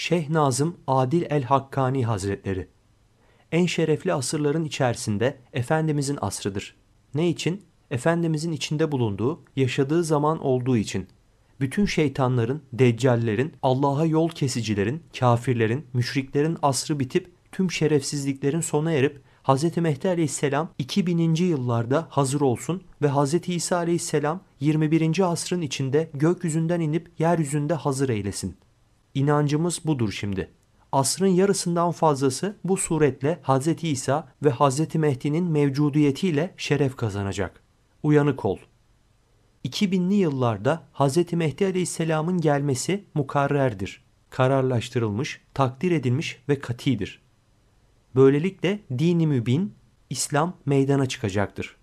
Şeyh Nazım Adil el Hakkani Hazretleri. En şerefli asırların içerisinde Efendimizin asrıdır. Ne için? Efendimizin içinde bulunduğu, yaşadığı zaman olduğu için. Bütün şeytanların, deccallerin, Allah'a yol kesicilerin, kafirlerin, müşriklerin asrı bitip tüm şerefsizliklerin sona erip Hz. Mehdi aleyhisselam 2000. yıllarda hazır olsun ve Hz. İsa aleyhisselam 21. asrın içinde gökyüzünden inip yeryüzünde hazır eylesin.'' İnancımız budur şimdi. Asrın yarısından fazlası bu suretle Hz. İsa ve Hz. Mehdi'nin mevcudiyetiyle şeref kazanacak. Uyanık ol. 2000'li yıllarda Hz. Mehdi Aleyhisselam'ın gelmesi mukarrerdir. Kararlaştırılmış, takdir edilmiş ve katidir. Böylelikle dini mübin, İslam meydana çıkacaktır.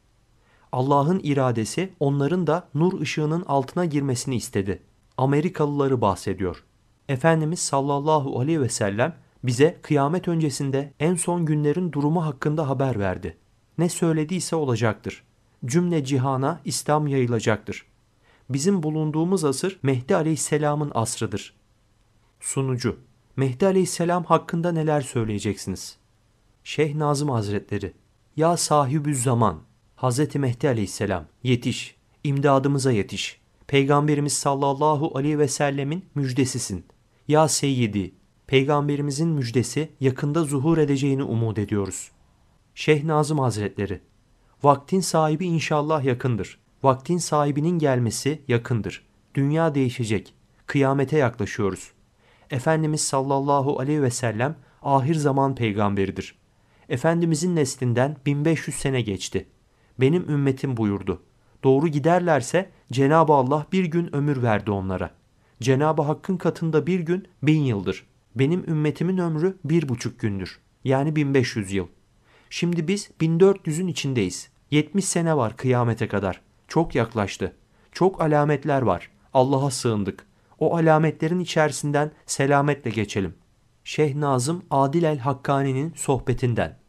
Allah'ın iradesi onların da nur ışığının altına girmesini istedi. Amerikalıları bahsediyor. Efendimiz sallallahu aleyhi ve sellem bize kıyamet öncesinde en son günlerin durumu hakkında haber verdi. Ne söylediyse olacaktır. Cümle cihana İslam yayılacaktır. Bizim bulunduğumuz asır Mehdi aleyhisselamın asrıdır. Sunucu Mehdi aleyhisselam hakkında neler söyleyeceksiniz? Şeyh Nazım Hazretleri Ya sahibü zaman Hazreti Mehdi aleyhisselam yetiş, imdadımıza yetiş. Peygamberimiz sallallahu aleyhi ve sellemin müjdesisin.'' Ya Seyyidi, Peygamberimizin müjdesi yakında zuhur edeceğini umut ediyoruz. Şeyh Nazım Hazretleri, vaktin sahibi inşallah yakındır. Vaktin sahibinin gelmesi yakındır. Dünya değişecek. Kıyamete yaklaşıyoruz. Efendimiz sallallahu aleyhi ve sellem ahir zaman peygamberidir. Efendimizin neslinden 1500 sene geçti. Benim ümmetim buyurdu. Doğru giderlerse Cenab-ı Allah bir gün ömür verdi onlara. Cenab-ı Hakk'ın katında bir gün bin yıldır. Benim ümmetimin ömrü bir buçuk gündür. Yani 1500 yıl. Şimdi biz 1400'ün içindeyiz. 70 sene var kıyamete kadar. Çok yaklaştı. Çok alametler var. Allah'a sığındık. O alametlerin içerisinden selametle geçelim. Şeyh Nazım Adil el Hakkani'nin sohbetinden.